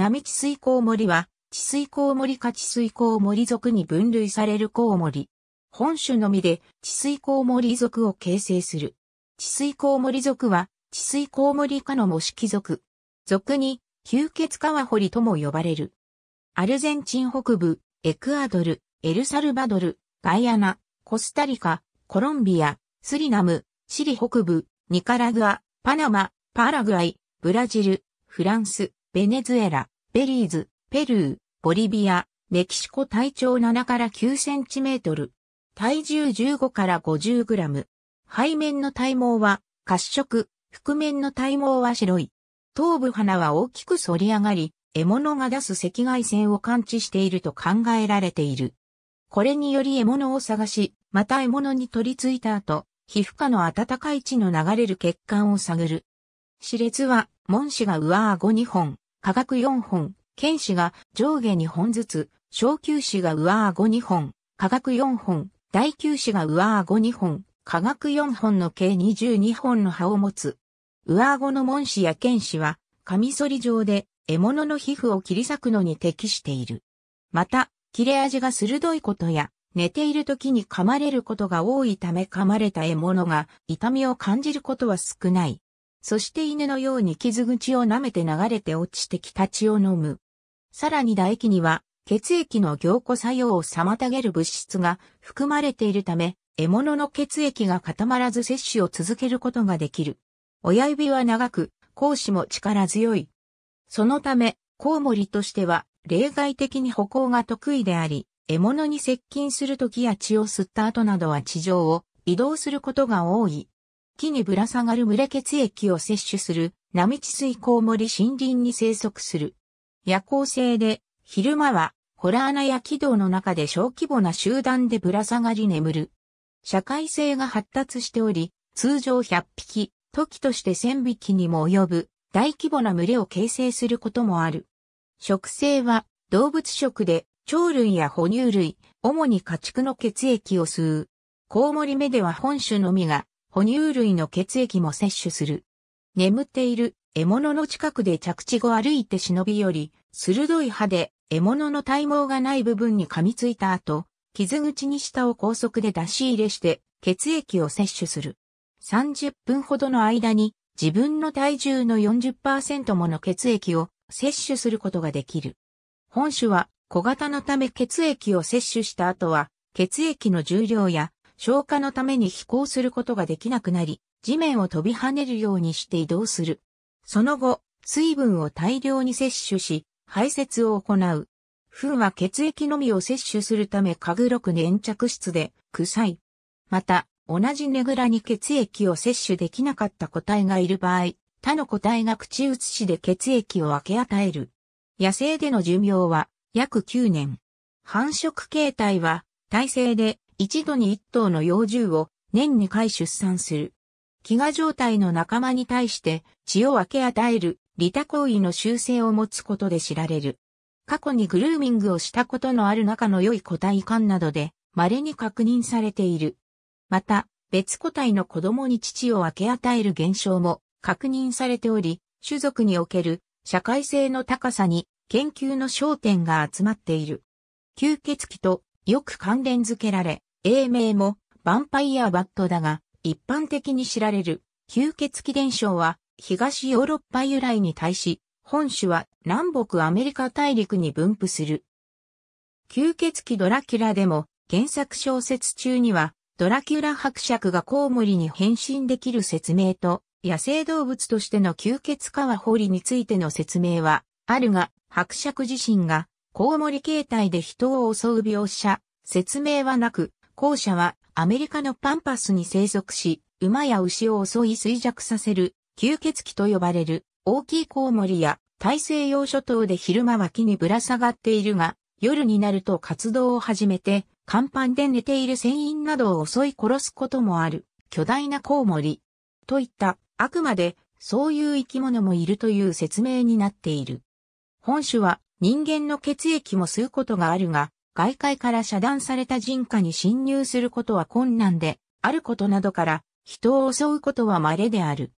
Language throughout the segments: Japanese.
並地水コウモリは、治水コウモリか治水コウモリ族に分類されるコウモリ。本種のみで治水コウモリ族を形成する。治水コウモリ族は、治水コウモリ科の模式族。属に、吸血カワホリとも呼ばれる。アルゼンチン北部、エクアドル、エルサルバドル、ガイアナ、コスタリカ、コロンビア、スリナム、チリ北部、ニカラグア、パナマ、パラグアイ、ブラジル、フランス、ベネズエラ、ベリーズ、ペルー、ボリビア、メキシコ体長7から9センチメートル。体重15から50グラム。背面の体毛は褐色、覆面の体毛は白い。頭部鼻は大きく反り上がり、獲物が出す赤外線を感知していると考えられている。これにより獲物を探し、また獲物に取り付いた後、皮膚下の暖かい血の流れる血管を探る。歯列は門歯が上顎2本、下顎4本、剣士が上下2本ずつ、小球子が上顎2本、下顎4本、大球子が上顎2本、下顎4本の計22本の歯を持つ。上顎の門士や剣士は、カミソリ状で獲物の皮膚を切り裂くのに適している。また、切れ味が鋭いことや、寝ている時に噛まれることが多いため噛まれた獲物が痛みを感じることは少ない。そして犬のように傷口を舐めて流れて落ちてきた血を飲む。さらに唾液には血液の凝固作用を妨げる物質が含まれているため、獲物の血液が固まらず摂取を続けることができる。親指は長く、甲子も力強い。そのため、コウモリとしては例外的に歩行が得意であり、獲物に接近するときや血を吸った後などは地上を移動することが多い。木にぶら下がる群れ血液を摂取する、波地水コウモリ森林に生息する。夜行性で、昼間は、ホラー穴や軌道の中で小規模な集団でぶら下がり眠る。社会性が発達しており、通常100匹、時として1000匹にも及ぶ大規模な群れを形成することもある。食性は動物食で鳥類や哺乳類、主に家畜の血液を吸う。コウモリ目では本種のみが哺乳類の血液も摂取する。眠っている獲物の近くで着地後歩いて忍び寄り、鋭い歯で獲物の体毛がない部分に噛みついた後、傷口に舌を高速で出し入れして血液を摂取する。30分ほどの間に自分の体重の40%もの血液を摂取することができる。本種は小型のため血液を摂取した後は血液の重量や消火のために飛行することができなくなり、地面を飛び跳ねるようにして移動する。その後、水分を大量に摂取し、排泄を行う。糞は血液のみを摂取するためかぐろく粘着質で臭い。また、同じねぐらに血液を摂取できなかった個体がいる場合、他の個体が口移しで血液を分け与える。野生での寿命は約9年。繁殖形態は、体制で一度に一頭の幼獣を年2回出産する。飢餓状態の仲間に対して血を分け与える利他行為の習性を持つことで知られる。過去にグルーミングをしたことのある仲の良い個体間などで稀に確認されている。また、別個体の子供に父を分け与える現象も確認されており、種族における社会性の高さに研究の焦点が集まっている。吸血鬼とよく関連づけられ、英名もヴァンパイアバットだが、一般的に知られる吸血鬼伝承は東ヨーロッパ由来に対し、本種は南北アメリカ大陸に分布する。吸血鬼ドラキュラでも原作小説中にはドラキュラ伯爵がコウモリに変身できる説明と野生動物としての吸血カはホリについての説明はあるが伯爵自身がコウモリ形態で人を襲う描写、説明はなく後者はアメリカのパンパスに生息し、馬や牛を襲い衰弱させる、吸血鬼と呼ばれる、大きいコウモリや大西洋諸島で昼間は木にぶら下がっているが、夜になると活動を始めて、甲板で寝ている船員などを襲い殺すこともある、巨大なコウモリ。といった、あくまで、そういう生き物もいるという説明になっている。本種は人間の血液も吸うことがあるが、外界から遮断された人家に侵入することは困難で、あることなどから、人を襲うことは稀である。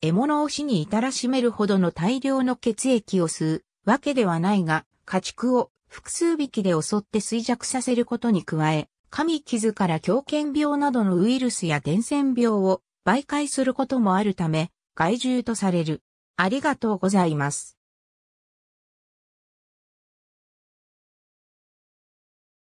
獲物を死に至らしめるほどの大量の血液を吸うわけではないが、家畜を複数匹で襲って衰弱させることに加え、神傷から狂犬病などのウイルスや伝染病を媒介することもあるため、害獣とされる。ありがとうございます。